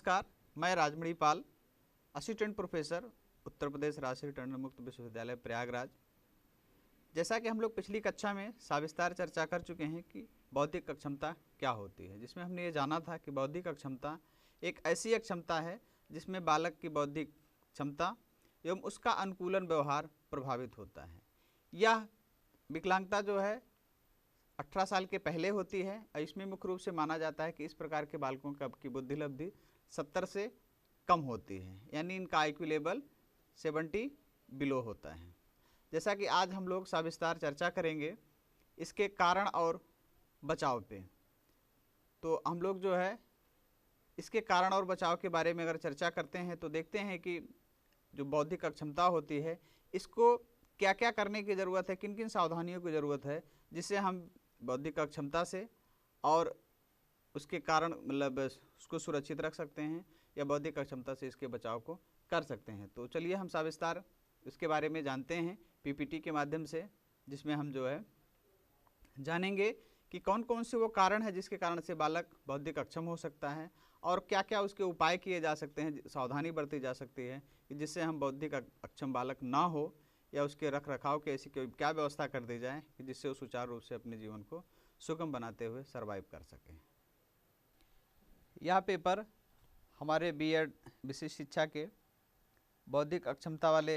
नमस्कार मैं Rajmani Pal assistant professor Uttar Pradesh राष्ट्रीय टंडन मुक्त विश्वविद्यालय प्रयागराज जैसा कि हम लोग पिछली कक्षा में साविस्तार चर्चा कर चुके हैं कि बौद्धिक अक्षमता क्या होती है जिसमें हमने ये जाना था कि बौद्धिक अक्षमता एक ऐसी अक्षमता है जिसमें बालक की बौद्धिक क्षमता एवं उसका अनुकूलन व्यवहार प्रभावित होता है यह विकलांगता जो है अठारह साल के पहले होती है इसमें मुख्य रूप से माना जाता है कि इस प्रकार के बालकों का की बुद्धि लब्धि सत्तर से कम होती है यानी इनका I Q level seventy below होता है जैसा कि आज हम लोग सविस्तार चर्चा करेंगे इसके कारण और बचाव पे तो हम लोग जो है इसके कारण और बचाव के बारे में अगर चर्चा करते हैं तो देखते हैं कि जो बौद्धिक अक्षमता होती है इसको क्या क्या करने की ज़रूरत है किन किन सावधानियों की ज़रूरत है जिससे हम बौद्धिक अक्षमता से और उसके कारण मतलब उसको सुरक्षित रख सकते हैं या बौद्धिक अक्षमता से इसके बचाव को कर सकते हैं तो चलिए हम सविस्तार इसके बारे में जानते हैं पीपीटी के माध्यम से जिसमें हम जो है जानेंगे कि कौन कौन से वो कारण है जिसके कारण से बालक बौद्धिक अक्षम हो सकता है और क्या क्या उसके उपाय किए जा सकते हैं सावधानी बरती जा सकती है कि जिससे हम बौद्धिक अक्षम बालक ना हो या उसके रख रखाव के ऐसी क्या व्यवस्था कर दी जाए कि जिससे वो सुचारू रूप से अपने जीवन को सुगम बनाते हुए सर्वाइव कर सकें यह पेपर हमारे बी एड विशेष शिक्षा के बौद्धिक अक्षमता वाले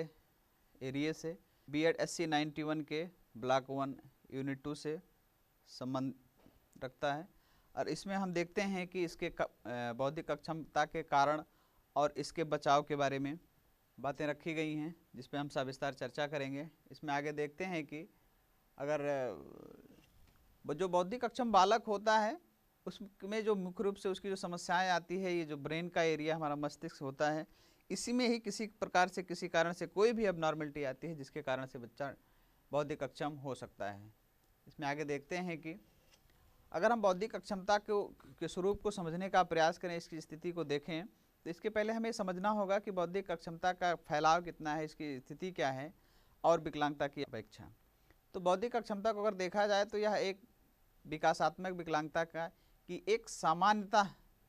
एरिए से B Ed S C ninety one के ब्लॉक वन यूनिट टू से संबंध रखता है और इसमें हम देखते हैं कि इसके बौद्धिक अक्षमता के कारण और इसके बचाव के बारे में बातें रखी गई हैं जिस पर हम सविस्तार चर्चा करेंगे इसमें आगे देखते हैं कि अगर जो बौद्धिक अक्षम बालक होता है उसमें जो मुख्य रूप से उसकी जो समस्याएं आती है ये जो ब्रेन का एरिया हमारा मस्तिष्क होता है इसी में ही किसी प्रकार से किसी कारण से कोई भी अबनॉर्मेलिटी आती है जिसके कारण से बच्चा बौद्धिक अक्षम हो सकता है इसमें आगे देखते हैं कि अगर हम बौद्धिक अक्षमता को के स्वरूप को समझने का प्रयास करें इसकी स्थिति को देखें तो इसके पहले हमें समझना होगा कि बौद्धिक अक्षमता का फैलाव कितना है इसकी स्थिति क्या है और विकलांगता की अपेक्षा तो बौद्धिक अक्षमता को अगर देखा जाए तो यह एक विकासात्मक विकलांगता का कि एक सामान्यता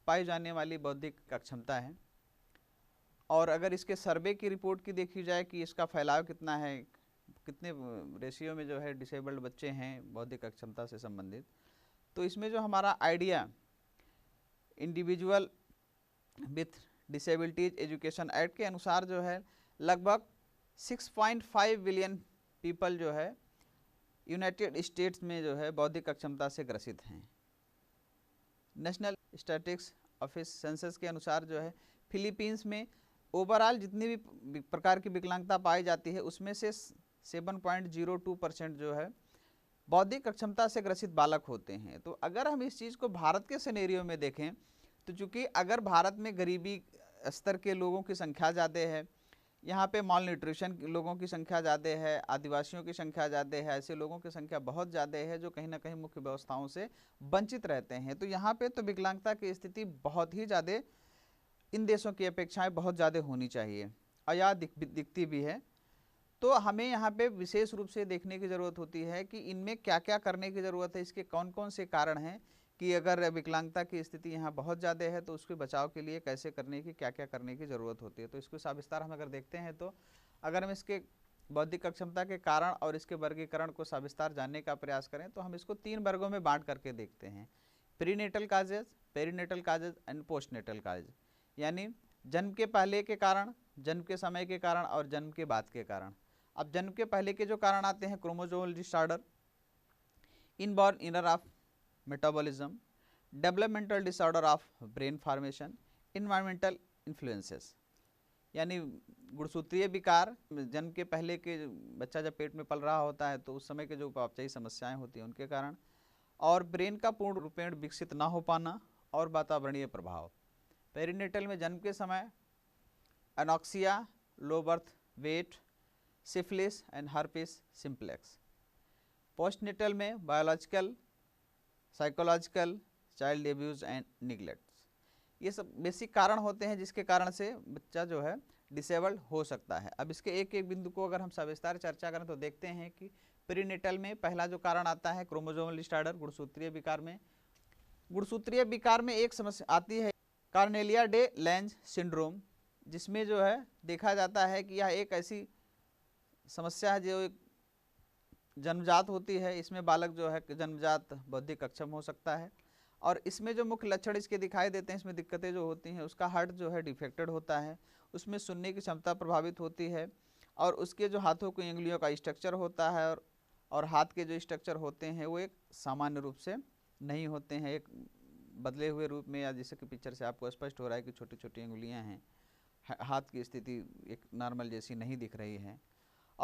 पाई जाने वाली बौद्धिक अक्षमता है और अगर इसके सर्वे की रिपोर्ट की देखी जाए कि इसका फैलाव कितना है कितने रेशियो में जो है डिसेबल्ड बच्चे हैं बौद्धिक अक्षमता से संबंधित तो इसमें जो हमारा IDEA individual with disabilities education act के अनुसार जो है लगभग 6.5 बिलियन पीपल जो है यूनाइटेड स्टेट्स में जो है बौद्धिक अक्षमता से ग्रसित हैं नेशनल स्टैटिक्स ऑफिस सेंसस के अनुसार जो है फिलीपींस में ओवरऑल जितनी भी प्रकार की विकलांगता पाई जाती है उसमें से 7.02 परसेंट जो है बौद्धिक अक्षमता से ग्रसित बालक होते हैं तो अगर हम इस चीज़ को भारत के सिनेरियो में देखें तो चूँकि अगर भारत में गरीबी स्तर के लोगों की संख्या ज़्यादा है यहाँ पे मॉल न्यूट्रिशन लोगों की संख्या ज़्यादा है आदिवासियों की संख्या ज़्यादा है ऐसे लोगों की संख्या बहुत ज़्यादा है जो कहीं ना कहीं मुख्य व्यवस्थाओं से वंचित रहते हैं तो यहाँ पे तो विकलांगता की स्थिति बहुत ही ज़्यादा इन देशों की अपेक्षाएँ बहुत ज़्यादा होनी चाहिए और यह दिख, दिखती भी है तो हमें यहाँ पर विशेष रूप से देखने की ज़रूरत होती है कि इनमें क्या क्या करने की ज़रूरत है इसके कौन कौन से कारण हैं कि अगर विकलांगता की स्थिति यहाँ बहुत ज़्यादा है तो उसके बचाव के लिए कैसे करने की क्या क्या करने की ज़रूरत होती है तो इसको सविस्तार हम अगर देखते हैं तो अगर हम इसके बौद्धिक अक्षमता के कारण और इसके वर्गीकरण को सविस्तार जानने का प्रयास करें तो हम इसको तीन वर्गों में बांट करके देखते हैं prenatal causes perinatal causes and postnatal causes यानी जन्म के पहले के कारण जन्म के समय के कारण और जन्म के बाद के कारण अब जन्म के पहले के जो कारण आते हैं chromosomal disorder inborn error of metabolism, developmental disorder of brain formation, environmental influences. यानी गुणसूत्रीय विकार जन्म के पहले के बच्चा जब पेट में पल रहा होता है तो उस समय के जो उपापचयी समस्याएं होती हैं उनके कारण और ब्रेन का पूर्ण रूपेण विकसित ना हो पाना और वातावरणीय प्रभाव पेरीनेटल में जन्म के समय anoxia low birth weight syphilis and herpes simplex postnatal में biological psychological child abuse and neglect ये सब बेसिक कारण होते हैं जिसके कारण से बच्चा जो है डिसेबल्ड हो सकता है अब इसके एक एक बिंदु को अगर हम सविस्तार चर्चा करें तो देखते हैं कि प्रीनेटल में पहला जो कारण आता है क्रोमोजोमल डिस्टर्डर गुणसूत्रीय विकार में गुणसूत्रीय विकार में एक समस्या आती है कार्नेलिया डे लेंज सिंड्रोम जिसमें जो है देखा जाता है कि यह एक ऐसी समस्या है जो एक जन्मजात होती है इसमें बालक जो है जन्मजात बौद्धिक अक्षम हो सकता है और इसमें जो मुख्य लक्षण इसके दिखाई देते हैं इसमें दिक्कतें जो होती हैं उसका हार्ट जो है डिफेक्टेड होता है उसमें सुनने की क्षमता प्रभावित होती है और उसके जो हाथों की उंगलियों का स्ट्रक्चर होता है और और हाथ के जो स्ट्रक्चर होते हैं वो एक सामान्य रूप से नहीं होते हैं एक बदले हुए रूप में या जैसे कि पिक्चर से आपको स्पष्ट हो रहा है कि छोटी छोटी उंगलियाँ हैं हाथ की स्थिति एक नॉर्मल जैसी नहीं दिख रही है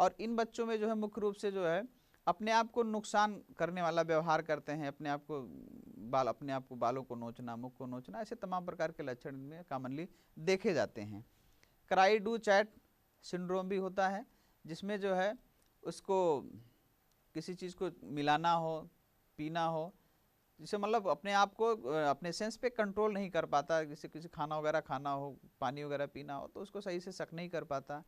और इन बच्चों में जो है मुख्य रूप से जो है अपने आप को नुकसान करने वाला व्यवहार करते हैं अपने आप को बाल अपने आप को बालों को नोचना मुख को नोचना ऐसे तमाम प्रकार के लक्षण में कॉमनली देखे जाते हैं क्राई डू चैट सिंड्रोम भी होता है जिसमें जो है उसको किसी चीज़ को मिलाना हो पीना हो जिसे मतलब अपने आप को अपने सेंस पे कंट्रोल नहीं कर पाता जैसे किसी खाना वगैरह खाना हो पानी वगैरह पीना हो तो उसको सही से शक नहीं कर पाता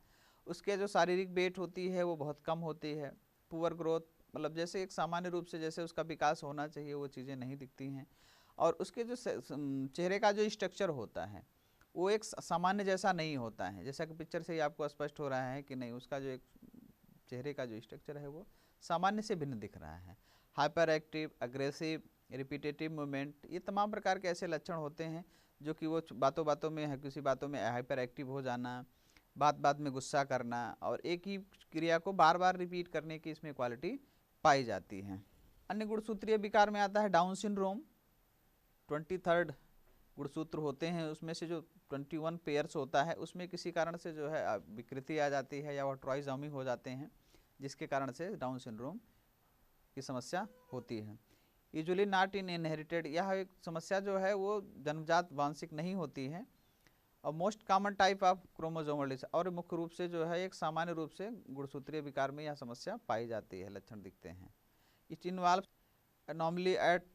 उसके जो शारीरिक वेट होती है वो बहुत कम होती है पुअर ग्रोथ मतलब जैसे एक सामान्य रूप से जैसे उसका विकास होना चाहिए वो चीज़ें नहीं दिखती हैं और उसके जो चेहरे का जो स्ट्रक्चर होता है वो एक सामान्य जैसा नहीं होता है जैसा कि पिक्चर से ही आपको स्पष्ट हो रहा है कि नहीं उसका जो एक चेहरे का जो स्ट्रक्चर है वो सामान्य से भिन्न दिख रहा है hyperactive aggressive repetitive movement ये तमाम प्रकार के ऐसे लक्षण होते हैं जो कि वो बातों बातों में किसी बातों में हाइपर एक्टिव हो जाना बात बात में गुस्सा करना और एक ही क्रिया को बार बार रिपीट करने की इसमें क्वालिटी पाई जाती है अन्य गुणसूत्रीय विकार में आता है डाउन सिंड्रोम ट्वेंटी थर्ड गुणसूत्र होते हैं उसमें से जो ट्वेंटी वन पेयर्स होता है उसमें किसी कारण से जो है विकृति आ जाती है या वह ट्रॉइजामी हो जाते हैं जिसके कारण से डाउन सिंड्रोम की समस्या होती है यूजली नॉट इन इनहेरिटेड यह एक समस्या जो है वो जन्मजात वांशिक नहीं होती है और most common type of chromosomal dis और मुख्य रूप से जो है एक सामान्य रूप से गुणसूत्रीय विकार में यह समस्या पाई जाती है लक्षण दिखते हैं it involve normally at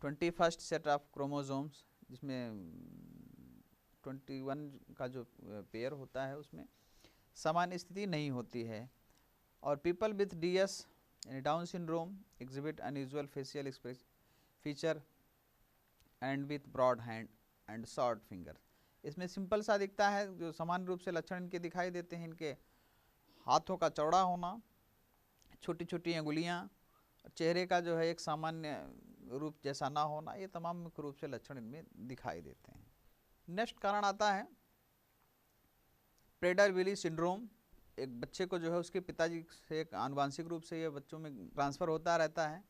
twenty first set of chromosomes जिसमें ट्वेंटी वन का जो पेयर होता है उसमें सामान्य स्थिति नहीं होती है और पीपल विथ डी एस यानी Down syndrome exhibit unusual facial feature and with broad hand and short finger इसमें सिंपल सा दिखता है जो समान रूप से लक्षण इनके दिखाई देते हैं इनके हाथों का चौड़ा होना छोटी छोटी अंगुलियाँ चेहरे का जो है एक सामान्य रूप जैसा ना होना ये तमाम मुख्य रूप से लक्षण इनमें दिखाई देते हैं नेक्स्ट कारण आता है प्रेडर विली सिंड्रोम एक बच्चे को जो है उसके पिताजी से एक आनुवांशिक रूप से ये बच्चों में ट्रांसफ़र होता रहता है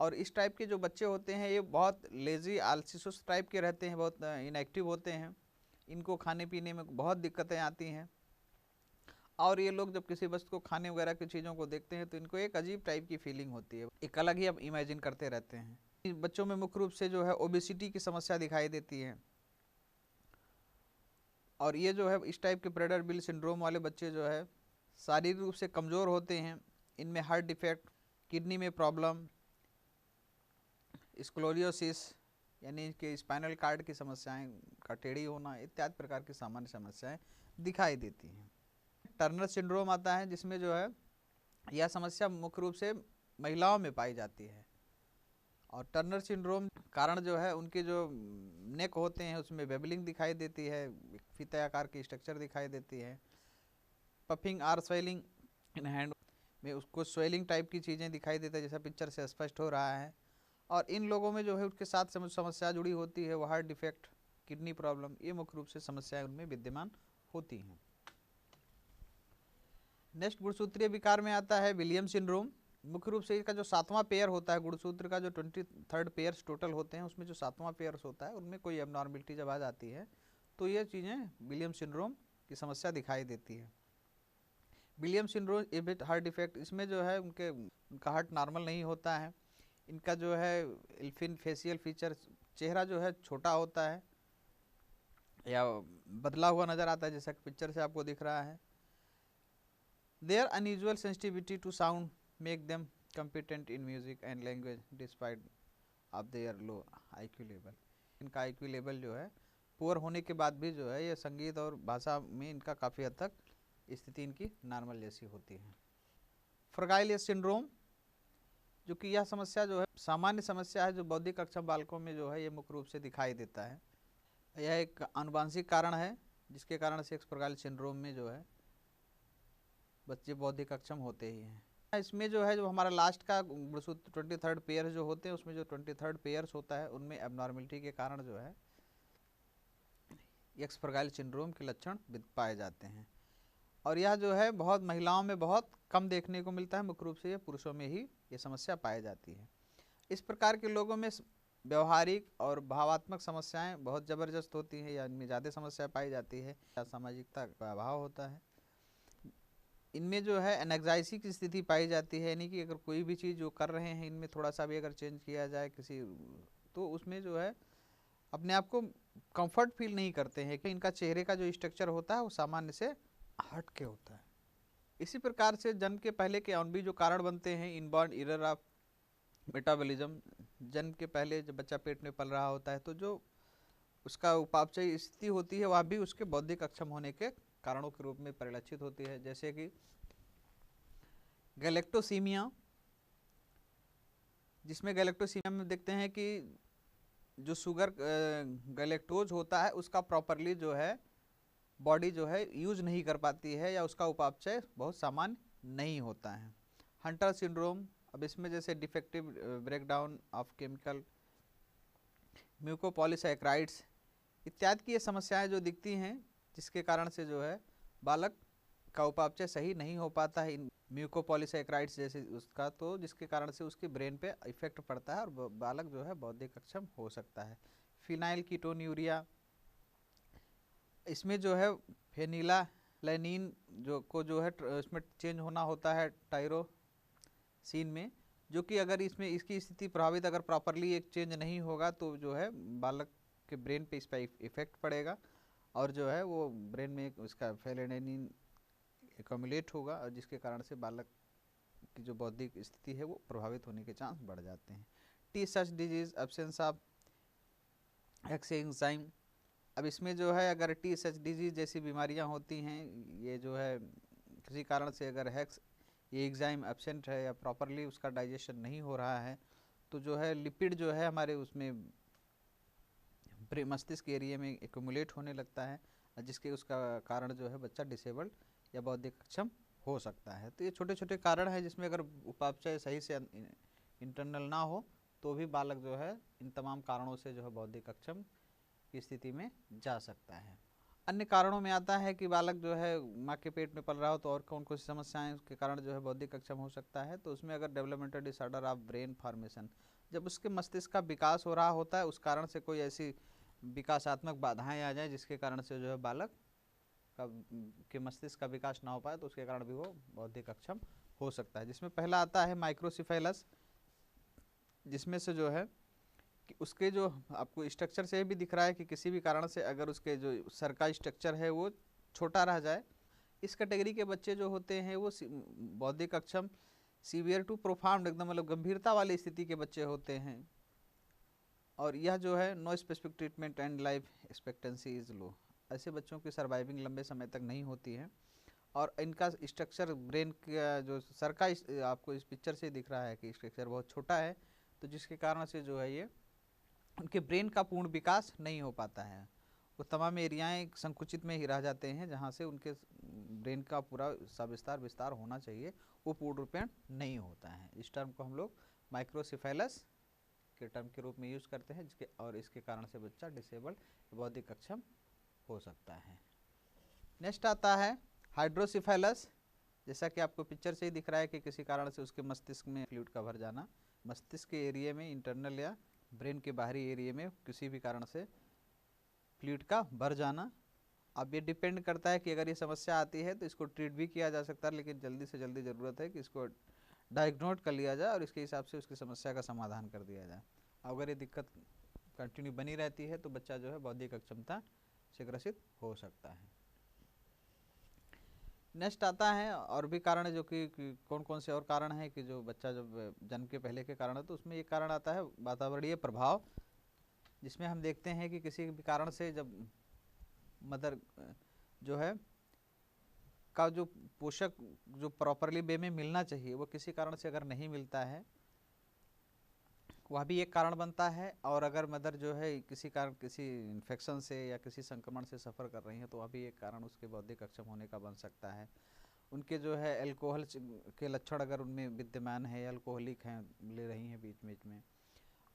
और इस टाइप के जो बच्चे होते हैं ये बहुत लेज़ी आलसी सुस्त टाइप के रहते हैं बहुत इनएक्टिव होते हैं इनको खाने पीने में बहुत दिक्कतें आती हैं और ये लोग जब किसी वस्तु को खाने वगैरह की चीज़ों को देखते हैं तो इनको एक अजीब टाइप की फीलिंग होती है एक अलग ही अब इमेजिन करते रहते हैं बच्चों में मुख्य रूप से जो है ओबिसिटी की समस्या दिखाई देती है और ये जो है इस टाइप के प्रेडर बिल सिंड्रोम वाले बच्चे जो है शारीरिक रूप से कमज़ोर होते हैं इनमें हार्ट डिफेक्ट किडनी में प्रॉब्लम स्क्लोरियोसिस यानी कि स्पाइनल कार्ड की समस्याएं का टेढ़ी होना इत्यादि प्रकार की सामान्य समस्याएं दिखाई देती हैं टर्नर सिंड्रोम आता है जिसमें जो है यह समस्या मुख्य रूप से महिलाओं में पाई जाती है और टर्नर सिंड्रोम कारण जो है उनके जो नेक होते हैं उसमें वेबलिंग दिखाई देती है फित आकार की स्ट्रक्चर दिखाई देती है puffing or swelling in hand में उसको स्वेलिंग टाइप की चीज़ें दिखाई देती है जैसा पिक्चर से स्पष्ट हो रहा है और इन लोगों में जो है उसके साथ समस्या जुड़ी होती है वो हार्ट डिफेक्ट किडनी प्रॉब्लम ये मुख्य रूप से समस्याएं उनमें विद्यमान होती हैं नेक्स्ट गुणसूत्रीय विकार में आता है विलियम सिंड्रोम मुख्य रूप से इसका जो सातवां पेयर होता है गुणसूत्र का जो ट्वेंटी थर्ड पेयर्स टोटल होते हैं उसमें जो सातवां पेयर्स होता है उनमें कोई एबनॉर्मिलिटी जब आ जाती है तो ये चीज़ें विलियम सिंड्रोम की समस्या दिखाई देती है William syndrome exhibit heart defect इसमें जो है उनके उनका हार्ट नॉर्मल नहीं होता है इनका जो है इल्फिन फेसियल फीचर चेहरा जो है छोटा होता है या बदला हुआ नज़र आता है जैसा कि पिक्चर से आपको दिख रहा है their unusual sensitivity to sound make them competent in music and language despite of their low I Q level इनका आई क्यू लेवल जो है पुअर होने के बाद भी जो है ये संगीत और भाषा में इनका काफ़ी हद तक स्थिति इनकी नॉर्मल जैसी होती है फ्रगाइल सिंड्रोम जो कि यह समस्या जो है सामान्य समस्या है जो बौद्धिक अक्षम बालकों में जो है ये मुख्य रूप से दिखाई देता है यह एक आनुवांशिक कारण है जिसके कारण से प्रकाल सिंड्रोम में जो है बच्चे बौद्धिक अक्षम होते ही हैं इसमें जो है जो हमारा लास्ट का ट्वेंटी थर्ड पेयर जो होते हैं उसमें जो ट्वेंटी थर्ड पेयर्स होता है उनमें एबनॉर्मिलिटी के कारण जो है प्रगाइल सिंड्रोम के लक्षण पाए जाते हैं और यह जो है बहुत महिलाओं में बहुत कम देखने को मिलता है मुख्य रूप से यह पुरुषों में ही ये समस्या पाई जाती है इस प्रकार के लोगों में व्यवहारिक और भावात्मक समस्याएं बहुत ज़बरदस्त होती हैं या इनमें ज़्यादा समस्या पाई जाती है या सामाजिकता का अभाव होता है इनमें जो है एनग्जाइसी की स्थिति पाई जाती है यानी कि अगर कोई भी चीज़ जो कर रहे हैं इनमें थोड़ा सा भी अगर चेंज किया जाए किसी तो उसमें जो है अपने आप को कम्फर्ट फील नहीं करते हैं कि इनका चेहरे का जो स्ट्रक्चर होता है वो सामान्य से हट के होता है इसी प्रकार से जन्म के पहले के अनबी भी जो कारण बनते हैं इनबॉर्न इरर ऑफ मेटाबॉलिज्म जन्म के पहले जब बच्चा पेट में पल रहा होता है तो जो उसका उपापचयी स्थिति होती है वह भी उसके बौद्धिक अक्षम होने के कारणों के रूप में परिलक्षित होती है जैसे कि गैलेक्टोसीमिया जिसमें गैलेक्टोसीमिया में देखते हैं कि जो शुगर गैलेक्टोज होता है उसका प्रॉपरली जो है बॉडी जो है यूज नहीं कर पाती है या उसका उपापचय बहुत सामान्य नहीं होता है हंटर सिंड्रोम अब इसमें जैसे defective breakdown of chemical mucopolysaccharides इत्यादि की ये समस्याएं जो दिखती हैं जिसके कारण से जो है बालक का उपापचय सही नहीं हो पाता है इन म्यूकोपॉलीसाइक्राइड्स जैसे उसका तो जिसके कारण से उसके ब्रेन पे इफेक्ट पड़ता है और बालक जो है बौद्धिक अक्षम हो सकता है फिनाइल कीटोन यूरिया इसमें जो है फेनीला लेनिन जो को जो है इसमें चेंज होना होता है टायरो सीन में जो कि अगर इसमें इसकी स्थिति प्रभावित अगर प्रॉपरली एक चेंज नहीं होगा तो जो है बालक के ब्रेन पे इस पर इफेक्ट पड़ेगा और जो है वो ब्रेन में उसका फेलेनिन एकोमुलेट होगा और जिसके कारण से बालक की जो बौद्धिक स्थिति है वो प्रभावित होने के चांस बढ़ जाते हैं Tay Sachs disease absence of X अब इसमें जो है अगर टी एस एच डिजीज जैसी बीमारियां होती हैं ये जो है किसी कारण से अगर हैक्स ये एग्ज़ाम एबसेंट है या प्रॉपरली उसका डाइजेशन नहीं हो रहा है तो जो है लिपिड जो है हमारे उसमें मस्तिष्क एरिया में एकोमुलेट होने लगता है जिसके उसका कारण जो है बच्चा डिसेबल्ड या बौद्धिक अक्षम हो सकता है तो ये छोटे छोटे कारण हैं जिसमें अगर उपापचय सही से इंटरनल ना हो तो भी बालक जो है इन तमाम कारणों से जो है बौद्धिक अक्षम स्थिति में जा सकता है अन्य कारणों में आता है कि बालक जो है माँ के पेट में पल रहा हो तो और कौन कौन सी समस्याएं उसके कारण जो है बौद्धिक अक्षम हो सकता है तो उसमें अगर developmental disorder of brain formation जब उसके मस्तिष्क का विकास हो रहा होता है उस कारण से कोई ऐसी विकासात्मक बाधाएं आ जाए जिसके कारण से जो है बालक का के मस्तिष्क का विकास ना हो पाए तो उसके कारण भी वो बौद्धिक अक्षम हो सकता है जिसमें पहला आता है माइक्रोसिफेलस जिसमें से जो है कि उसके जो आपको स्ट्रक्चर से भी दिख रहा है कि किसी भी कारण से अगर उसके जो सर का स्ट्रक्चर है वो छोटा रह जाए इस कैटेगरी के बच्चे जो होते हैं वो बौद्धिक अक्षम सीवियर टू प्रोफाउंड एकदम मतलब गंभीरता वाली स्थिति के बच्चे होते हैं और यह जो है no specific treatment and life expectancy is low ऐसे बच्चों की सर्वाइविंग लंबे समय तक नहीं होती है और इनका स्ट्रक्चर ब्रेन का जो सर का इस, आपको इस पिक्चर से दिख रहा है कि स्ट्रक्चर बहुत छोटा है तो जिसके कारण से जो है ये उनके ब्रेन का पूर्ण विकास नहीं हो पाता है वो तमाम एरियाएँ संकुचित में ही रह जाते हैं जहाँ से उनके ब्रेन का पूरा सविस्तार विस्तार होना चाहिए वो पूर्ण रूपेण नहीं होता है इस टर्म को हम लोग माइक्रोसिफेलस के टर्म के रूप में यूज़ करते हैं जिसके और इसके कारण से बच्चा डिसेबल्ड बौद्धिक अक्षम हो सकता है नेक्स्ट आता है हाइड्रोसिफेलस जैसा कि आपको पिक्चर से ही दिख रहा है कि किसी कारण से उसके मस्तिष्क में फ्लूड का भर जाना मस्तिष्क के एरिए में इंटरनल या ब्रेन के बाहरी एरिए में किसी भी कारण से फ्लूड का भर जाना अब ये डिपेंड करता है कि अगर ये समस्या आती है तो इसको ट्रीट भी किया जा सकता है लेकिन जल्दी से जल्दी ज़रूरत है कि इसको डायग्नोट कर लिया जाए और इसके हिसाब से उसकी समस्या का समाधान कर दिया जाए अगर ये दिक्कत कंटिन्यू बनी रहती है तो बच्चा जो है बौद्धिक अक्षमता से ग्रसित हो सकता है नेक्स्ट आता है और भी कारण है जो कि, कि कौन कौन से और कारण है कि जो बच्चा जब जन्म के पहले के कारण है तो उसमें एक कारण आता है वातावरणीय प्रभाव जिसमें हम देखते हैं कि किसी भी कारण से जब मदर जो है का जो पोषक जो प्रॉपरली वे में मिलना चाहिए वो किसी कारण से अगर नहीं मिलता है वह भी एक कारण बनता है और अगर मदर जो है किसी कारण किसी इन्फेक्शन से या किसी संक्रमण से सफ़र कर रही हैं तो वह भी एक कारण उसके बौद्धिक अक्षम होने का बन सकता है उनके जो है अल्कोहल के लक्षण अगर उनमें विद्यमान है अल्कोहलिक हैं ले रही हैं बीच बीच में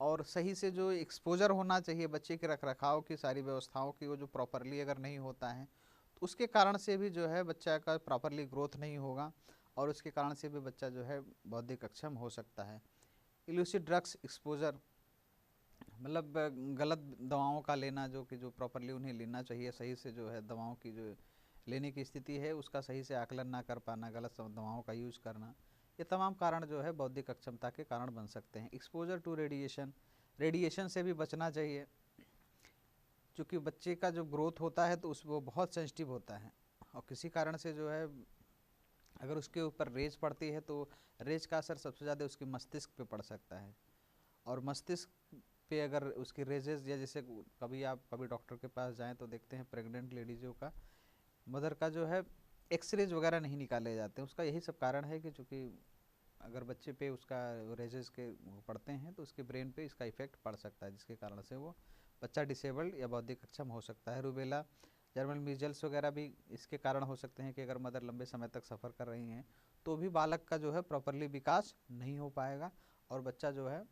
और सही से जो एक्सपोजर होना चाहिए बच्चे के रख रखाव की सारी व्यवस्थाओं की वो जो प्रॉपरली अगर नहीं होता है तो उसके कारण से भी जो है बच्चा का प्रॉपरली ग्रोथ नहीं होगा और उसके कारण से भी बच्चा जो है बौद्धिक अक्षम हो सकता है इल्यूसिड ड्रग्स एक्सपोजर मतलब गलत दवाओं का लेना जो कि जो प्रॉपरली उन्हें लेना चाहिए सही से जो है दवाओं की जो लेने की स्थिति है उसका सही से आकलन ना कर पाना गलत दवाओं का यूज करना ये तमाम कारण जो है बौद्धिक अक्षमता के कारण बन सकते हैं एक्सपोजर टू रेडिएशन रेडिएशन से भी बचना चाहिए क्योंकि बच्चे का जो ग्रोथ होता है तो उस वो बहुत सेंसिटिव होता है और किसी कारण से जो है अगर उसके ऊपर रेज पड़ती है तो रेज का असर सबसे ज़्यादा उसके मस्तिष्क पे पड़ सकता है और मस्तिष्क पे अगर उसकी रेजेज या जैसे कभी आप कभी डॉक्टर के पास जाएं तो देखते हैं प्रेग्नेंट लेडीज़ों का मदर का जो है एक्सरेज वगैरह नहीं निकाले जाते उसका यही सब कारण है कि चूँकि अगर बच्चे पे उसका रेजेज के पड़ते हैं तो उसके ब्रेन पे इसका इफेक्ट पड़ सकता है जिसके कारण से वो बच्चा डिसेबल्ड या बौद्धिक अक्षम हो सकता है रूबेला जर्मल मीजल्स वगैरह भी इसके कारण हो सकते हैं कि अगर मदर लंबे समय तक सफ़र कर रही हैं तो भी बालक का जो है प्रॉपरली विकास नहीं हो पाएगा और बच्चा जो है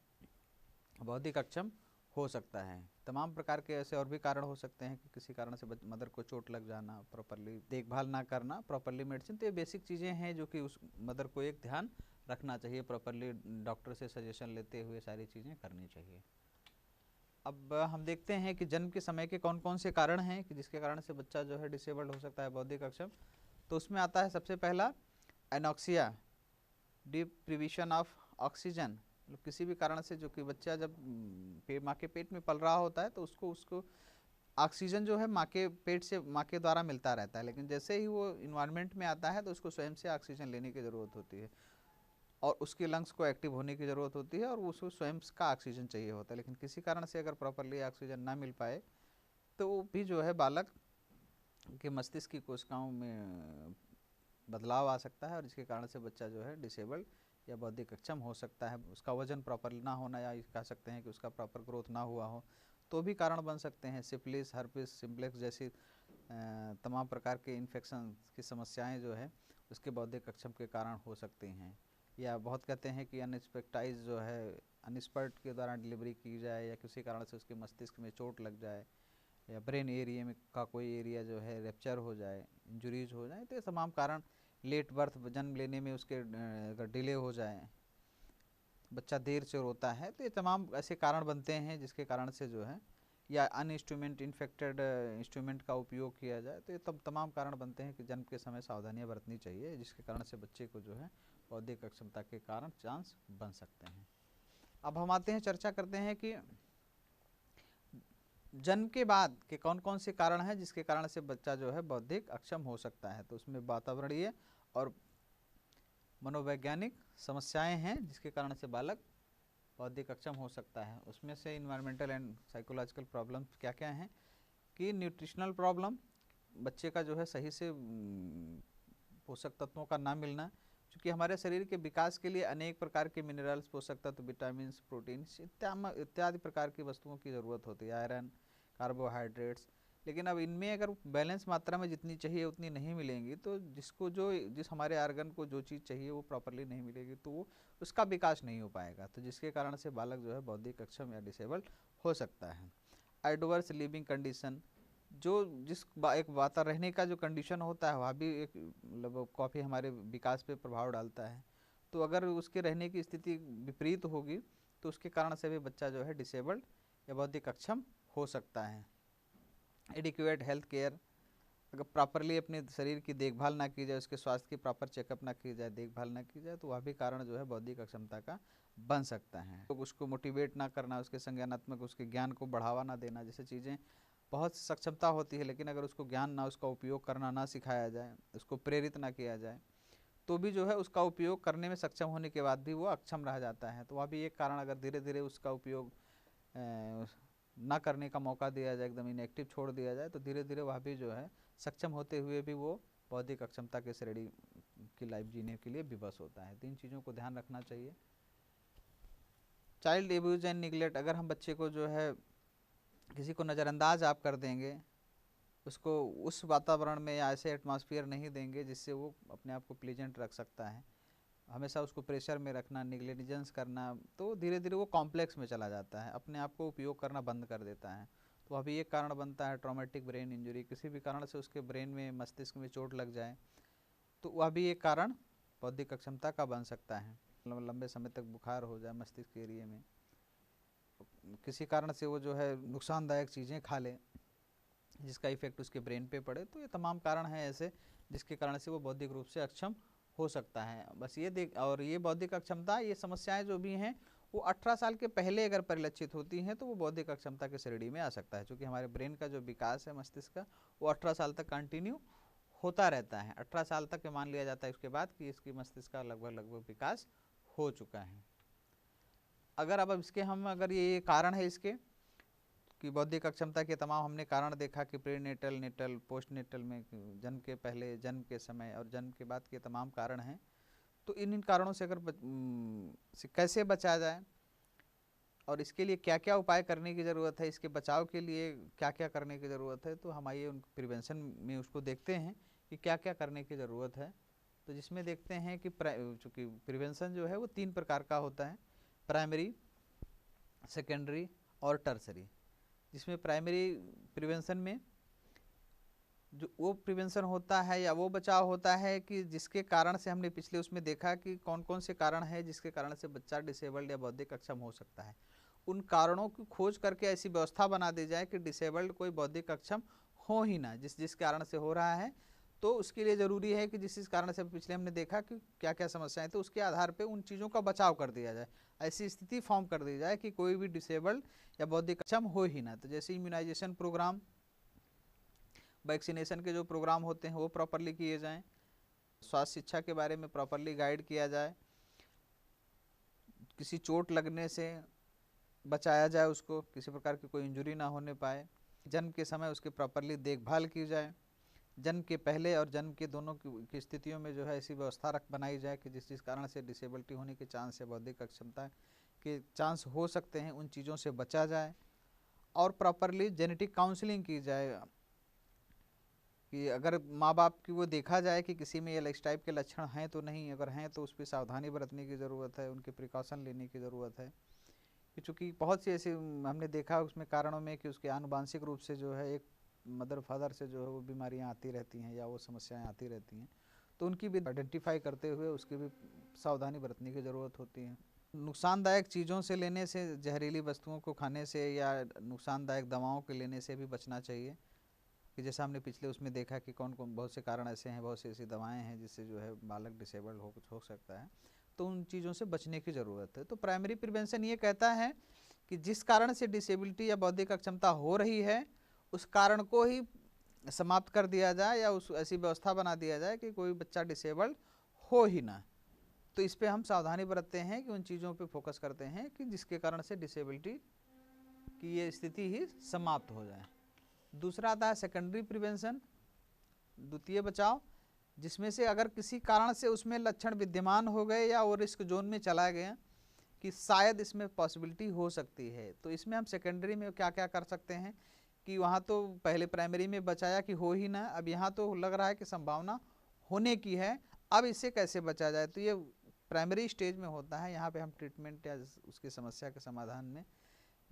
बौद्धिक अक्षम हो सकता है तमाम प्रकार के ऐसे और भी कारण हो सकते हैं कि किसी कारण से मदर को चोट लग जाना प्रॉपरली देखभाल ना करना प्रॉपरली मेडिसिन तो ये बेसिक चीज़ें हैं जो कि उस मदर को एक ध्यान रखना चाहिए प्रॉपरली डॉक्टर से सजेशन लेते हुए सारी चीज़ें करनी चाहिए अब हम देखते हैं कि जन्म के समय के कौन कौन से कारण हैं कि जिसके कारण से बच्चा जो है डिसेबल्ड हो सकता है बौद्धिक अक्षम तो उसमें आता है सबसे पहला एनोक्सिया डिप्रिविशन ऑफ ऑक्सीजन किसी भी कारण से जो कि बच्चा जब माँ के पेट में पल रहा होता है तो उसको उसको ऑक्सीजन जो है माँ के पेट से माँ के द्वारा मिलता रहता है लेकिन जैसे ही वो इन्वायरमेंट में आता है तो उसको स्वयं से ऑक्सीजन लेने की ज़रूरत होती है और उसके लंग्स को एक्टिव होने की ज़रूरत होती है और उसको स्वयं का ऑक्सीजन चाहिए होता है लेकिन किसी कारण से अगर प्रॉपरली ऑक्सीजन ना मिल पाए तो वो भी जो है बालक के मस्तिष्क की कोशिकाओं में बदलाव आ सकता है और इसके कारण से बच्चा जो है डिसेबल्ड या बौद्धिक अक्षम हो सकता है उसका वजन प्रॉपर ना होना या कह सकते हैं कि उसका प्रॉपर ग्रोथ ना हुआ हो तो भी कारण बन सकते हैं सिप्लिस हर्पिस सिम्प्लेक्स जैसी तमाम प्रकार के इन्फेक्शन की समस्याएं जो है उसके बौद्धिक अक्षम के कारण हो सकती हैं या बहुत कहते हैं कि अनएक्सपेक्टाइज जो है अनएक्सपर्ट के द्वारा डिलीवरी की जाए या किसी कारण से उसके मस्तिष्क में चोट लग जाए या ब्रेन एरिया में का कोई एरिया जो है रेप्चर हो जाए इंजुरीज हो जाए तो ये तमाम कारण लेट बर्थ जन्म लेने में उसके अगर डिले हो जाए बच्चा देर से रोता है तो ये तमाम ऐसे कारण बनते हैं जिसके कारण से जो है या अन इंस्ट्रूमेंट इन्फेक्टेड इंस्ट्रूमेंट का उपयोग किया जाए तो ये तब तमाम कारण बनते हैं कि जन्म के समय सावधानियाँ बरतनी चाहिए जिसके कारण से बच्चे को जो है बौद्धिक अक्षमता के कारण चांस बन सकते हैं अब हम आते हैं चर्चा करते हैं कि जन्म के बाद के कौन कौन से कारण हैं जिसके कारण से बच्चा जो है बौद्धिक अक्षम हो सकता है तो उसमें वातावरणीय और मनोवैज्ञानिक समस्याएं हैं जिसके कारण से बालक बौद्धिक अक्षम हो सकता है उसमें से इन्वायरमेंटल एंड साइकोलॉजिकल प्रॉब्लम क्या क्या हैं कि न्यूट्रिशनल प्रॉब्लम बच्चे का जो है सही से पोषक तत्वों का ना मिलना चूँकि हमारे शरीर के विकास के लिए अनेक प्रकार के मिनरल्स पोषक तत्व विटामिन प्रोटीन्स इत्यादि प्रकार की वस्तुओं की ज़रूरत होती है आयरन कार्बोहाइड्रेट्स लेकिन अब इनमें अगर बैलेंस मात्रा में जितनी चाहिए उतनी नहीं मिलेंगी तो जिसको जो जिस हमारे आर्गन को जो चीज़ चाहिए वो प्रॉपरली नहीं मिलेगी तो वो उसका विकास नहीं हो पाएगा तो जिसके कारण से बालक जो है बौद्धिक अक्षम या डिसेबल्ड हो सकता है एडवर्स लिविंग कंडीशन जो जिस बा, एक वाता रहने का जो कंडीशन होता है वह भी एक मतलब काफ़ी हमारे विकास पे प्रभाव डालता है तो अगर उसके रहने की स्थिति विपरीत होगी तो उसके कारण से भी बच्चा जो है डिसेबल्ड या बौद्धिक अक्षम हो सकता है एडिक्यूट हेल्थ केयर अगर प्रॉपरली अपने शरीर की देखभाल ना की जाए उसके स्वास्थ्य की प्रॉपर चेकअप ना की जाए देखभाल ना की जाए तो वह भी कारण जो है बौद्धिक अक्षमता का बन सकता है तो उसको मोटिवेट ना करना उसके संज्ञानात्मक उसके ज्ञान को बढ़ावा ना देना जैसे चीज़ें बहुत सक्षमता होती है लेकिन अगर उसको ज्ञान ना उसका उपयोग करना ना सिखाया जाए उसको प्रेरित ना किया जाए तो भी जो है उसका उपयोग करने में सक्षम होने के बाद भी वो अक्षम रह जाता है तो वह भी एक कारण अगर धीरे धीरे उसका उपयोग ना करने का मौका दिया जाए एकदम इनएक्टिव छोड़ दिया जाए तो धीरे धीरे वह भी जो है सक्षम होते हुए भी वो बौद्धिक अक्षमता के श्रेणी की लाइफ जीने के लिए विवश होता है तो इन चीज़ों को ध्यान रखना चाहिए चाइल्ड एब्यूज एंड निगलेक्ट अगर हम बच्चे को जो है किसी को नज़रअंदाज आप कर देंगे उसको उस वातावरण में या ऐसे एटमॉस्फेयर नहीं देंगे जिससे वो अपने आप को प्लीजेंट रख सकता है हमेशा उसको प्रेशर में रखना निगलिजेंस करना तो धीरे धीरे वो कॉम्प्लेक्स में चला जाता है अपने आप को उपयोग करना बंद कर देता है तो अभी एक कारण बनता है ट्रॉमेटिक ब्रेन इंजरी किसी भी कारण से उसके ब्रेन में मस्तिष्क में चोट लग जाए तो वह भी एक कारण बौद्धिक अक्षमता का बन सकता है लंबे समय तक बुखार हो जाए मस्तिष्क एरिए में किसी कारण से वो जो है नुकसानदायक चीज़ें खा लें जिसका इफेक्ट उसके ब्रेन पे पड़े तो ये तमाम कारण हैं ऐसे जिसके कारण से वो बौद्धिक रूप से अक्षम हो सकता है बस ये देख और ये बौद्धिक अक्षमता ये समस्याएं जो भी हैं वो 18 साल के पहले अगर परिलक्षित होती हैं तो वो बौद्धिक अक्षमता के श्रेणी में आ सकता है क्योंकि हमारे ब्रेन का जो विकास है मस्तिष्क का वो अठारह साल तक कंटिन्यू होता रहता है अठारह साल तक मान लिया जाता है उसके बाद कि इसकी मस्तिष्क का लगभग लगभग विकास हो चुका है अगर अब इसके हम अगर ये कारण है इसके कि बौद्धिक अक्षमता के तमाम हमने कारण देखा कि prenatal natal postnatal में जन्म के पहले जन्म के समय और जन्म के बाद के तमाम कारण हैं तो इन इन कारणों से अगर बच, से कैसे बचा जाए और इसके लिए क्या क्या उपाय करने की ज़रूरत है इसके बचाव के लिए क्या क्या करने की ज़रूरत है तो हम आइए उन प्रिवेंशन में उसको देखते हैं कि क्या क्या करने की ज़रूरत है तो जिसमें देखते हैं कि चूँकि प्रिवेंशन जो है वो तीन प्रकार का होता है प्राइमरी सेकेंडरी और टर्सरी जिसमें प्राइमरी प्रिवेंशन में जो वो प्रिवेंशन होता है या वो बचाव होता है कि जिसके कारण से हमने पिछले उसमें देखा कि कौन कौन से कारण है जिसके कारण से बच्चा डिसेबल्ड या बौद्धिक अक्षम हो सकता है उन कारणों की खोज करके ऐसी व्यवस्था बना दी जाए कि डिसेबल्ड कोई बौद्धिक अक्षम हो ही ना जिस जिस कारण से हो रहा है तो उसके लिए ज़रूरी है कि जिस कारण से पिछले हमने देखा कि क्या क्या समस्याएं तो उसके आधार पे उन चीज़ों का बचाव कर दिया जाए ऐसी स्थिति फॉर्म कर दी जाए कि कोई भी डिसेबल्ड या बौद्धिक अक्षम हो ही ना तो जैसे इम्यूनाइजेशन प्रोग्राम वैक्सीनेशन के जो प्रोग्राम होते हैं वो प्रॉपरली किए जाएँ स्वास्थ्य शिक्षा के बारे में प्रॉपरली गाइड किया जाए किसी चोट लगने से बचाया जाए उसको किसी प्रकार की कोई इंजरी ना होने पाए जन्म के समय उसकी प्रॉपरली देखभाल की जाए जन्म के पहले और जन्म के दोनों की स्थितियों में जो है ऐसी व्यवस्था रख बनाई जाए कि जिस जिस कारण से डिसेबिलिटी होने के चांस है बौद्धिक अक्षमता के चांस हो सकते हैं उन चीज़ों से बचा जाए और प्रॉपरली जेनेटिक काउंसलिंग की जाए कि अगर माँ बाप की वो देखा जाए कि किसी में ये इस टाइप के लक्षण हैं तो नहीं अगर हैं तो उस पर सावधानी बरतने की ज़रूरत है उनके प्रिकॉशन लेने की ज़रूरत है कि चूँकि बहुत सी ऐसी हमने देखा उसमें कारणों में कि उसके आनुवांशिक रूप से जो है एक मदर फादर से जो है वो बीमारियाँ आती रहती हैं या वो समस्याएँ आती रहती हैं तो उनकी भी आइडेंटिफाई करते हुए उसकी भी सावधानी बरतने की ज़रूरत होती है नुकसानदायक चीज़ों से लेने से जहरीली वस्तुओं को खाने से या नुकसानदायक दवाओं के लेने से भी बचना चाहिए कि जैसा हमने पिछले उसमें देखा कि कौन कौन बहुत से कारण ऐसे हैं बहुत सी ऐसी दवाएं हैं जिससे जो है बालक डिसेबल हो हो सकता है तो उन चीज़ों से बचने की ज़रूरत है तो प्राइमरी प्रिवेंशन ये कहता है कि जिस कारण से डिसेबिलिटी या बौद्धिक अक्षमता हो रही है उस कारण को ही समाप्त कर दिया जाए या उस ऐसी व्यवस्था बना दिया जाए कि कोई बच्चा डिसेबल्ड हो ही ना तो इस पर हम सावधानी बरतते हैं कि उन चीज़ों पे फोकस करते हैं कि जिसके कारण से डिसेबिलिटी की ये स्थिति ही समाप्त हो जाए दूसरा आता है सेकेंडरी प्रिवेंशन द्वितीय बचाव जिसमें से अगर किसी कारण से उसमें लक्षण विद्यमान हो गए या वो रिस्क जोन में चला गया कि शायद इसमें पॉसिबिलिटी हो सकती है तो इसमें हम सेकेंडरी में क्या क्या कर सकते हैं कि वहाँ तो पहले प्राइमरी में बचाया कि हो ही ना अब यहाँ तो लग रहा है कि संभावना होने की है अब इसे कैसे बचा जाए तो ये प्राइमरी स्टेज में होता है यहाँ पे हम ट्रीटमेंट या उसकी समस्या के समाधान में,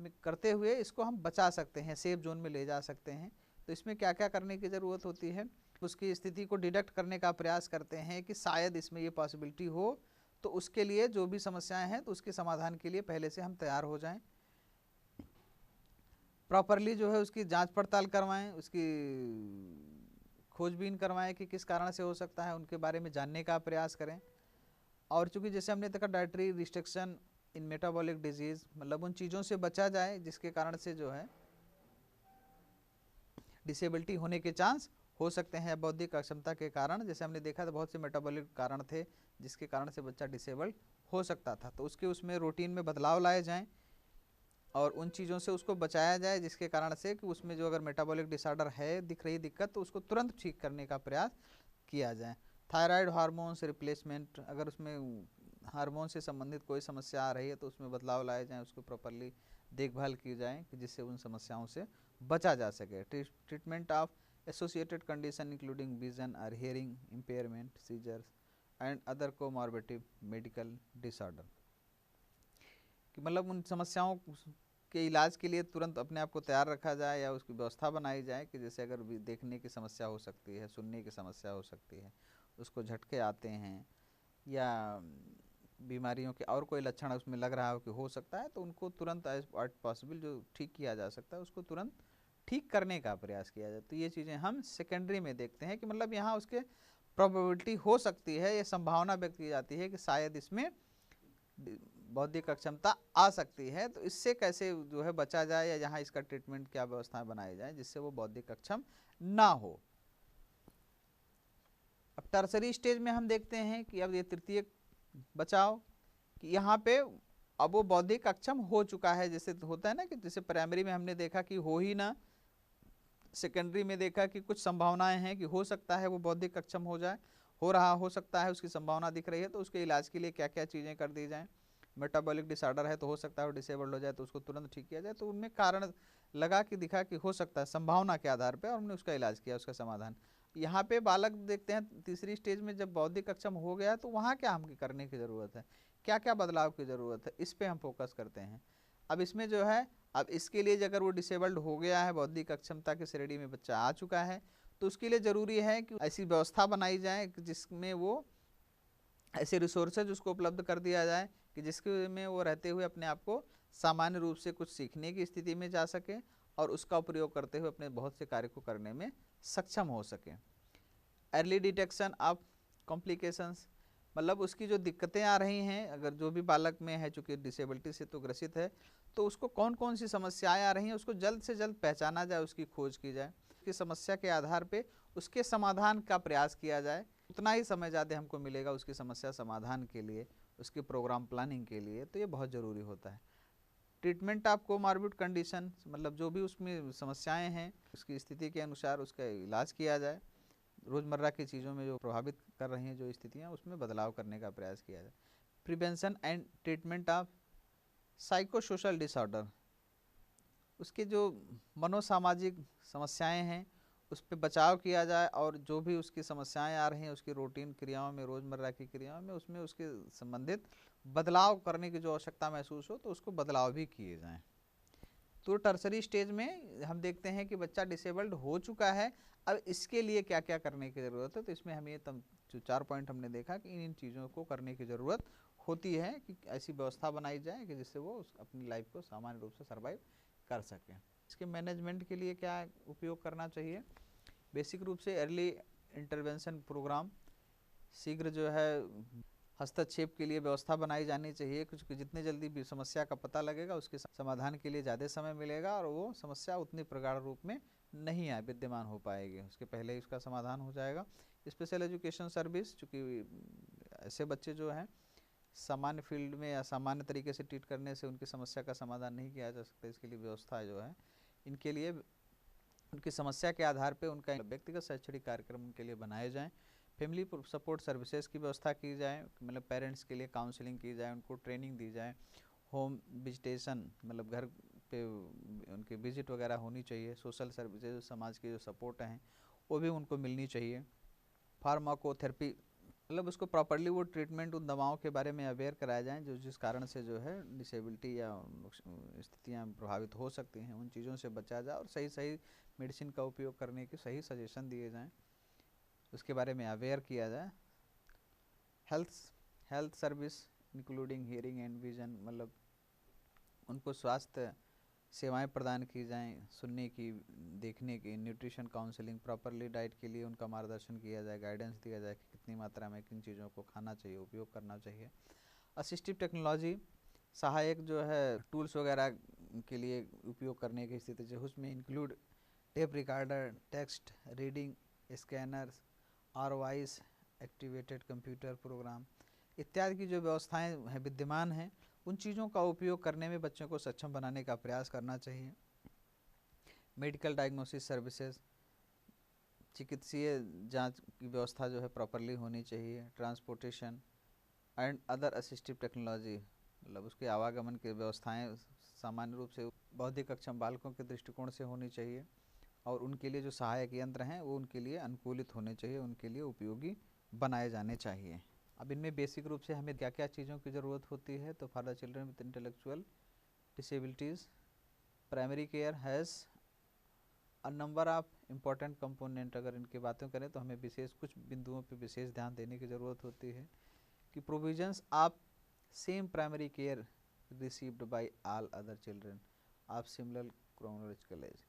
में करते हुए इसको हम बचा सकते हैं सेफ जोन में ले जा सकते हैं तो इसमें क्या क्या करने की ज़रूरत होती है उसकी स्थिति को डिडक्ट करने का प्रयास करते हैं कि शायद इसमें ये पॉसिबिलिटी हो तो उसके लिए जो भी समस्याएं हैं तो उसके समाधान के लिए पहले से हम तैयार हो जाएं प्रॉपरली जो है उसकी जांच पड़ताल करवाएं उसकी खोजबीन करवाएं कि किस कारण से हो सकता है उनके बारे में जानने का प्रयास करें और चूँकि जैसे हमने देखा dietary restriction in metabolic disease मतलब उन चीज़ों से बचा जाए जिसके कारण से जो है डिसेबिलिटी होने के चांस हो सकते हैं बौद्धिक अक्षमता के कारण जैसे हमने देखा था बहुत से मेटाबॉलिक कारण थे जिसके कारण से बच्चा डिसेबल्ड हो सकता था तो उसके उसमें रूटीन में बदलाव लाए जाएँ और उन चीज़ों से उसको बचाया जाए जिसके कारण से कि उसमें जो अगर मेटाबॉलिक डिसऑर्डर है दिख रही दिक्कत तो उसको तुरंत ठीक करने का प्रयास किया जाए थायराइड हार्मोन्स रिप्लेसमेंट अगर उसमें हार्मोन से संबंधित कोई समस्या आ रही है तो उसमें बदलाव लाए जाएँ उसको प्रॉपरली देखभाल की जाए कि जिससे उन समस्याओं से बचा जा सके treatment of associated condition including vision और hearing impairment seizures and other comorbid medical disorder कि मतलब उन समस्याओं के इलाज के लिए तुरंत अपने आप को तैयार रखा जाए या उसकी व्यवस्था बनाई जाए कि जैसे अगर देखने की समस्या हो सकती है सुनने की समस्या हो सकती है उसको झटके आते हैं या बीमारियों के और कोई लक्षण उसमें लग रहा हो कि हो सकता है तो उनको तुरंत एज पॉसिबल जो ठीक किया जा सकता है उसको तुरंत ठीक करने का प्रयास किया जाए तो ये चीज़ें हम सेकेंडरी में देखते हैं कि मतलब यहाँ उसके प्रोबेबिलिटी हो सकती है ये संभावना व्यक्त की जाती है कि शायद इसमें बौद्धिक अक्षमता आ सकती है तो इससे कैसे जो है बचा जाए या यहाँ इसका ट्रीटमेंट क्या व्यवस्थाएं बनाई जाए जिससे वो बौद्धिक अक्षम ना हो अब टर्सरी स्टेज में हम देखते हैं कि अब ये तृतीय बचाव कि यहाँ पे अब वो बौद्धिक अक्षम हो चुका है जैसे होता है ना कि जैसे प्राइमरी में हमने देखा कि हो ही ना सेकेंडरी में देखा कि कुछ संभावनाएं हैं कि हो सकता है वो बौद्धिक अक्षम हो जाए हो रहा हो सकता है उसकी संभावना दिख रही है तो उसके इलाज के लिए क्या क्या चीज़ें कर दी जाएँ मेटाबॉलिक डिसऑर्डर है तो हो सकता है वो डिसेबल्ड हो जाए तो उसको तुरंत ठीक किया जाए तो उनमें कारण लगा के दिखा कि हो सकता है संभावना के आधार पर और उन्होंने उसका इलाज किया उसका समाधान यहाँ पे बालक देखते हैं तीसरी स्टेज में जब बौद्धिक अक्षम हो गया तो वहाँ क्या हम करने की ज़रूरत है क्या क्या बदलाव की ज़रूरत है इस पर हम फोकस करते हैं अब इसमें जो है अब इसके लिए अगर वो डिसेबल्ड हो गया है बौद्धिक अक्षमता की श्रेणी में बच्चा आ चुका है तो उसके लिए ज़रूरी है कि ऐसी व्यवस्था बनाई जाए जिसमें वो ऐसे रिसोर्सेज उसको उपलब्ध कर दिया जाए कि जिसके में वो रहते हुए अपने आप को सामान्य रूप से कुछ सीखने की स्थिति में जा सके और उसका उपयोग करते हुए अपने बहुत से कार्य को करने में सक्षम हो सके अर्ली डिटेक्शन ऑफ कॉम्प्लिकेशंस मतलब उसकी जो दिक्कतें आ रही हैं अगर जो भी बालक में है चूँकि डिसेबिलिटी से तो ग्रसित है तो उसको कौन कौन सी समस्याएँ आ रही हैं उसको जल्द से जल्द पहचाना जाए उसकी खोज की जाए उसकी समस्या के आधार पर उसके समाधान का प्रयास किया जाए उतना ही समय ज़्यादा हमको मिलेगा उसकी समस्या समाधान के लिए उसके प्रोग्राम प्लानिंग के लिए तो ये बहुत ज़रूरी होता है ट्रीटमेंट आपको मार्बिट कंडीशन मतलब जो भी उसमें समस्याएं हैं उसकी स्थिति के अनुसार उसका इलाज किया जाए रोज़मर्रा की चीज़ों में जो प्रभावित कर रही हैं जो स्थितियाँ उसमें बदलाव करने का प्रयास किया जाए prevention and treatment of psychosocial disorder उसके जो मनोसामाजिक समस्याएँ हैं उस पर बचाव किया जाए और जो भी उसकी समस्याएं आ रही हैं उसकी रूटीन क्रियाओं में रोज़मर्रा की क्रियाओं में उसमें उसके संबंधित बदलाव करने की जो आवश्यकता महसूस हो तो उसको बदलाव भी किए जाएँ तो टर्सरी स्टेज में हम देखते हैं कि बच्चा डिसेबल्ड हो चुका है अब इसके लिए क्या क्या करने की ज़रूरत है तो इसमें हमें ये तम जो चार पॉइंट हमने देखा कि इन इन चीज़ों को करने की ज़रूरत होती है कि ऐसी व्यवस्था बनाई जाए कि जिससे वो अपनी लाइफ को सामान्य रूप से सर्वाइव कर सकें इसके मैनेजमेंट के लिए क्या उपयोग करना चाहिए बेसिक रूप से अर्ली इंटरवेंशन प्रोग्राम शीघ्र जो है हस्तक्षेप के लिए व्यवस्था बनाई जानी चाहिए कुछ जितने जल्दी भी समस्या का पता लगेगा उसके समाधान के लिए ज़्यादा समय मिलेगा और वो समस्या उतनी प्रगाढ़ रूप में नहीं आए विद्यमान हो पाएगी उसके पहले ही उसका समाधान हो जाएगा स्पेशल एजुकेशन सर्विस चूँकि ऐसे बच्चे जो हैं सामान्य फील्ड में या सामान्य तरीके से ट्रीट करने से उनकी समस्या का समाधान नहीं किया जा सकता इसके लिए व्यवस्था जो है इनके लिए उनकी समस्या के आधार पर उनका व्यक्तिगत शैक्षणिक कार्यक्रम उनके लिए बनाए जाएँ फैमिली सपोर्ट सर्विसेज की व्यवस्था की जाए मतलब पेरेंट्स के लिए काउंसलिंग की जाए उनको ट्रेनिंग दी जाए होम विजिटेशन मतलब घर पे उनकी विजिट वगैरह होनी चाहिए सोशल सर्विसेज समाज की जो सपोर्ट हैं वो भी उनको मिलनी चाहिए फार्माकोथेरेपी मतलब उसको प्रॉपरली वो ट्रीटमेंट उन दवाओं के बारे में अवेयर कराया जाए जो जिस कारण से जो है डिसेबिलिटी या स्थितियाँ प्रभावित हो सकती हैं उन चीज़ों से बचा जाए और सही सही मेडिसिन का उपयोग करने के सही सजेशन दिए जाएँ उसके बारे में अवेयर किया जाए health health service including hearing and vision मतलब उनको स्वास्थ्य सेवाएं प्रदान की जाएं सुनने की देखने की न्यूट्रिशन काउंसलिंग प्रॉपरली डाइट के लिए उनका मार्गदर्शन किया जाए गाइडेंस दिया जाए कि कितनी मात्रा में किन चीज़ों को खाना चाहिए उपयोग करना चाहिए असिस्टिव टेक्नोलॉजी सहायक जो है टूल्स वगैरह के लिए उपयोग करने की स्थिति जो उसमें include tape recorder text reading scanner और वाइस एक्टिवेटेड कंप्यूटर प्रोग्राम इत्यादि की जो हैं विद्यमान हैं उन चीज़ों का उपयोग करने में बच्चों को सक्षम बनाने का प्रयास करना चाहिए मेडिकल डायग्नोसिस सर्विसेज चिकित्सीय जांच की व्यवस्था जो है प्रॉपरली होनी चाहिए transportation and other assistive technology मतलब उसके आवागमन की व्यवस्थाएं सामान्य रूप से बौद्धिक अक्षम बालकों के दृष्टिकोण से होनी चाहिए और उनके लिए जो सहायक यंत्र हैं वो उनके लिए अनुकूलित होने चाहिए उनके लिए उपयोगी बनाए जाने चाहिए अब इनमें बेसिक रूप से हमें क्या क्या चीज़ों की ज़रूरत होती है तो for the children with intellectual disabilities primary care has a number of important component अगर इनकी बातें करें तो हमें विशेष कुछ बिंदुओं पर विशेष ध्यान देने की ज़रूरत होती है कि provisions of same primary care received by all other children of similar chronological age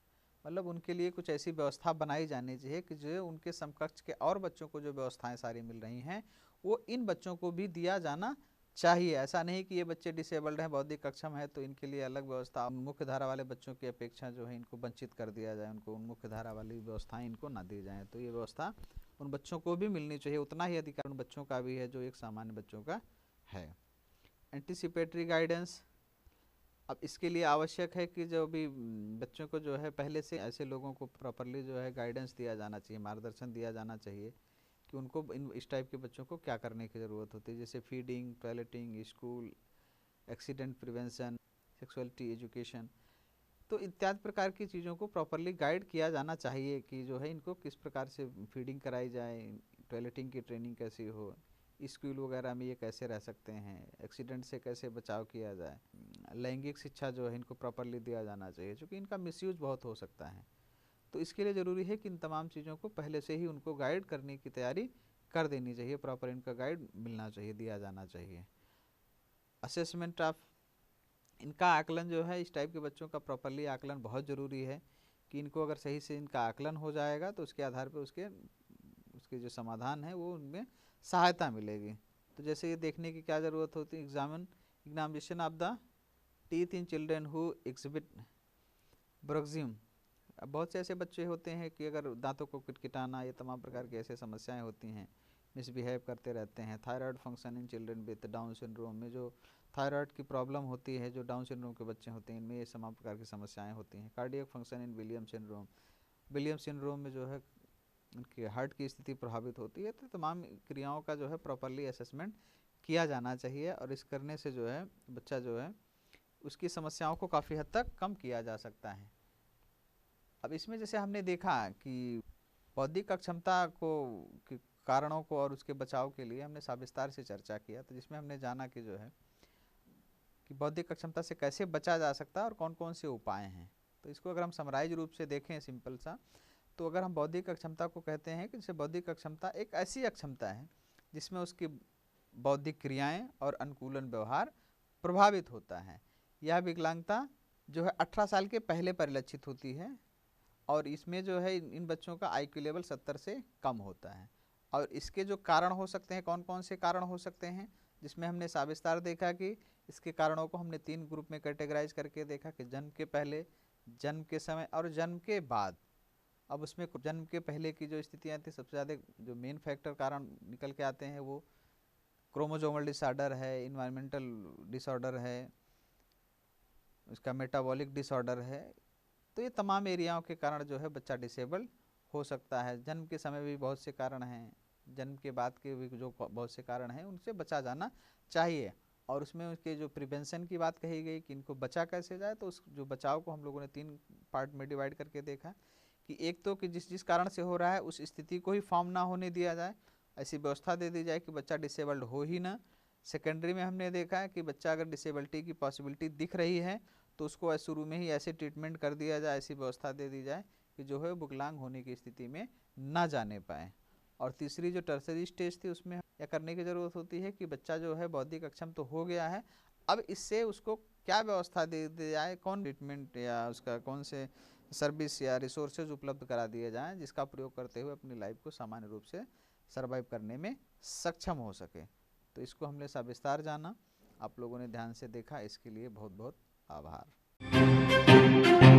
मतलब उनके लिए कुछ ऐसी व्यवस्था बनाई जानी चाहिए कि जो उनके समकक्ष के और बच्चों को जो व्यवस्थाएं सारी मिल रही हैं वो इन बच्चों को भी दिया जाना चाहिए ऐसा नहीं कि ये बच्चे डिसेबल्ड हैं बौद्धिक अक्षम है तो इनके लिए अलग व्यवस्था मुख्य धारा वाले बच्चों की अपेक्षा जो है इनको वंचित कर दिया जाए उनको उन मुख्य धारा वाली व्यवस्थाएं इनको ना दी जाए तो ये व्यवस्था उन बच्चों को भी मिलनी चाहिए उतना ही अधिकार उन बच्चों का भी है जो एक सामान्य बच्चों का है एंटिसिपेटरी गाइडेंस अब इसके लिए आवश्यक है कि जो भी बच्चों को जो है पहले से ऐसे लोगों को प्रॉपरली जो है गाइडेंस दिया जाना चाहिए मार्गदर्शन दिया जाना चाहिए कि उनको इन इस टाइप के बच्चों को क्या करने की ज़रूरत होती है जैसे feeding toileting school accident prevention sexuality education तो इत्यादि प्रकार की चीज़ों को प्रॉपरली गाइड किया जाना चाहिए कि जो है इनको किस प्रकार से फीडिंग कराई जाए टॉयलेटिंग की ट्रेनिंग कैसी हो स्कूल वगैरह में ये कैसे रह सकते हैं एक्सीडेंट से कैसे बचाव किया जाए लैंगिक शिक्षा जो है इनको प्रॉपरली दिया जाना चाहिए क्योंकि इनका मिसयूज बहुत हो सकता है तो इसके लिए ज़रूरी है कि इन तमाम चीज़ों को पहले से ही उनको गाइड करने की तैयारी कर देनी चाहिए प्रॉपर इनका गाइड मिलना चाहिए दिया जाना चाहिए असेसमेंट ऑफ इनका आकलन जो है इस टाइप के बच्चों का प्रॉपरली आकलन बहुत ज़रूरी है कि इनको अगर सही से इनका आकलन हो जाएगा तो उसके आधार पर उसके उसके जो समाधान है वो उनमें सहायता मिलेगी तो जैसे ये देखने की क्या ज़रूरत होती है examine examination of the teeth in children who exhibit bruxism अब बहुत से ऐसे बच्चे होते हैं कि अगर दांतों को किटकिटाना ये तमाम प्रकार की ऐसे समस्याएं होती हैं मिसबिहेव करते रहते हैं thyroid function in children with Down syndrome में जो थायराइड की प्रॉब्लम होती है जो डाउन सिंड्रोम के बच्चे होते हैं इनमें ये तमाम प्रकार की समस्याएँ होती हैं cardiac function in William syndrome William syndrome में जो है उनकी हार्ट की स्थिति प्रभावित होती है तो तमाम क्रियाओं का जो है प्रॉपरली असेसमेंट किया जाना चाहिए और इस करने से जो है बच्चा जो है उसकी समस्याओं को काफ़ी हद तक कम किया जा सकता है अब इसमें जैसे हमने देखा कि बौद्धिक अक्षमता को कारणों को और उसके बचाव के लिए हमने साविस्तार से चर्चा किया तो जिसमें हमने जाना कि जो है कि बौद्धिक अक्षमता से कैसे बचा जा सकता है और कौन कौन से उपाय हैं तो इसको अगर हम समराइज रूप से देखें सिंपल सा तो अगर हम बौद्धिक अक्षमता को कहते हैं कि जैसे बौद्धिक अक्षमता एक ऐसी अक्षमता है जिसमें उसकी बौद्धिक क्रियाएं और अनुकूलन व्यवहार प्रभावित होता है यह विकलांगता जो है अठारह साल के पहले परिलक्षित होती है और इसमें जो है इन बच्चों का आई लेवल सत्तर से कम होता है और इसके जो कारण हो सकते हैं कौन कौन से कारण हो सकते हैं जिसमें हमने साविस्तार देखा कि इसके कारणों को हमने तीन ग्रुप में कैटेगराइज करके देखा कि जन्म के पहले जन्म के समय और जन्म के बाद अब उसमें जन्म के पहले की जो स्थितियाँ थी सबसे ज़्यादा जो मेन फैक्टर कारण निकल के आते हैं वो क्रोमोजोमल डिसऑर्डर है इन्वायरमेंटल डिसऑर्डर है उसका मेटाबॉलिक डिसऑर्डर है तो ये तमाम एरियाओं के कारण जो है बच्चा डिसेबल हो सकता है जन्म के समय भी बहुत से कारण हैं जन्म के बाद के भी जो बहुत से कारण हैं उनसे बचा जाना चाहिए और उसमें उसके जो प्रिवेंशन की बात कही गई कि इनको बचा कैसे जाए तो उस जो बचाव को हम लोगों ने तीन पार्ट में डिवाइड करके देखा कि एक तो कि जिस जिस कारण से हो रहा है उस स्थिति को ही फॉर्म ना होने दिया जाए ऐसी व्यवस्था दे दी जाए कि बच्चा डिसेबल्ड हो ही ना सेकेंडरी में हमने देखा है कि बच्चा अगर डिसेबिलिटी की पॉसिबिलिटी दिख रही है तो उसको शुरू में ही ऐसे ट्रीटमेंट कर दिया जाए ऐसी व्यवस्था दे दी जाए कि जो है विकलांग होने की स्थिति में ना जाने पाए और तीसरी जो टर्सरी स्टेज थी उसमें यह करने की ज़रूरत होती है कि बच्चा जो है बौद्धिक अक्षम तो हो गया है अब इससे उसको क्या व्यवस्था दे दी जाए कौन ट्रीटमेंट या उसका कौन से सर्विस या रिसोर्सेज उपलब्ध करा दिए जाएँ जिसका प्रयोग करते हुए अपनी लाइफ को सामान्य रूप से सर्वाइव करने में सक्षम हो सके तो इसको हमने सविस्तार जाना आप लोगों ने ध्यान से देखा इसके लिए बहुत बहुत आभार